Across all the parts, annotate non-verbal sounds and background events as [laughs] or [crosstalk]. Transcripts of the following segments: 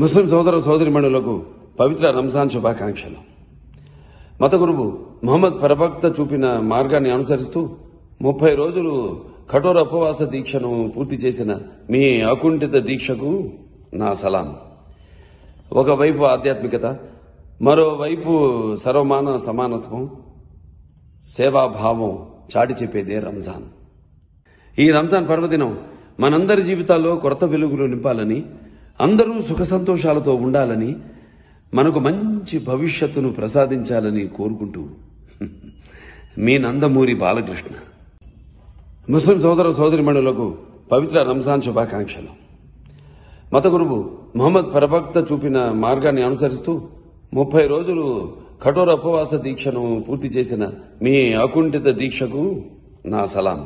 ముస్లిం సోదర సోదరిమణులకు పవిత్ర రంజాన్ శుభాకాంక్షలు మత గురువు మహమ్మద్ పరభక్త చూపిన మార్గాన్ని అనుసరిస్తూ ముప్పై రోజులు కఠోర ఉపవాస దీక్షను పూర్తి చేసిన మీ అకుంఠిత దీక్షకు నా సలాం ఒకవైపు ఆధ్యాత్మికత మరోవైపు సర్వమాన సమానత్వం సేవాభావం చాటి చెప్పేదే రంజాన్ ఈ రంజాన్ పర్వదినం మనందరి జీవితాల్లో కొరత వెలుగులు నింపాలని అందరూ సుఖ సంతోషాలతో ఉండాలని మనకు మంచి భవిష్యత్తును ప్రసాదించాలని కోరుకుంటూ మీ నందమూరి బాలకృష్ణ ముస్లిం సోదర సోదరిమణులకు పవిత్ర రంజాన్ శుభాకాంక్షలు మత గురువు మొహమ్మద్ పరభక్త చూపిన మార్గాన్ని అనుసరిస్తూ ముప్పై రోజులు కఠోర ఉపవాస దీక్షను పూర్తి చేసిన మీ అకుంఠిత దీక్షకు నా సలాం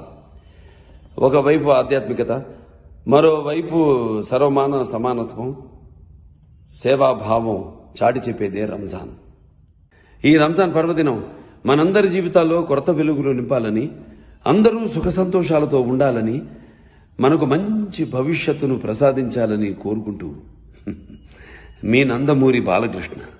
ఒకవైపు ఆధ్యాత్మికత మరోవైపు సర్వమాన సమానత్వం సేవాభావం చాటి చెప్పేదే రంజాన్ ఈ రంజాన్ పర్వదినం మనందరి జీవితాల్లో కొరత వెలుగులు నింపాలని అందరూ సుఖ సంతోషాలతో ఉండాలని మనకు మంచి భవిష్యత్తును ప్రసాదించాలని కోరుకుంటూ [laughs] మీ నందమూరి బాలకృష్ణ